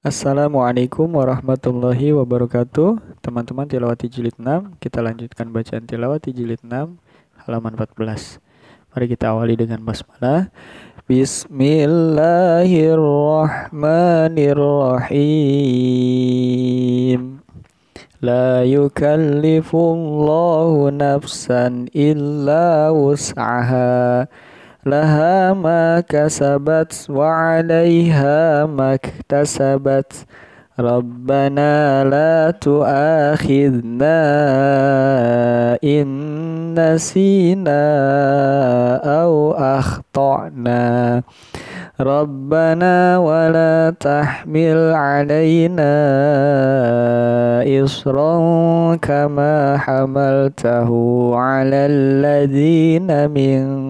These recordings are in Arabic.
Assalamualaikum warahmatullahi wabarakatuh Teman-teman tilawati jilid 6 Kita lanjutkan bacaan tilawati jilid 6 Halaman 14 Mari kita awali dengan basmalah Bismillahirrahmanirrahim La yukallifullahu nafsan illa wus'aha لها ما كسبت وعليها ما اكتسبت ربنا لا تؤاخذنا إن نسينا أو أخطأنا ربنا ولا تحمل علينا إصرا كما حملته على الذين من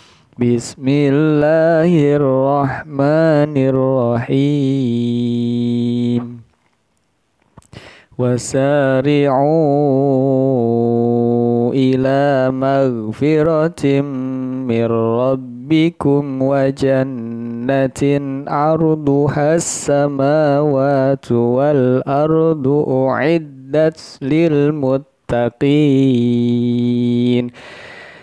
بسم الله الرحمن الرحيم وسارعوا إلى مغفرة من ربكم وجنة عرضها السماوات والأرض أعدت للمتقين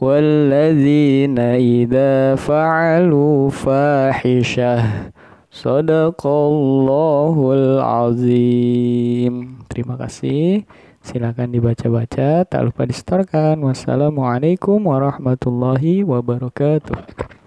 والذين إذا فعلوا فاحشة Sadaqallahul azim. Terima kasih. Silahkan dibaca-baca. Tak lupa distorkan. Wassalamualaikum warahmatullahi wabarakatuh.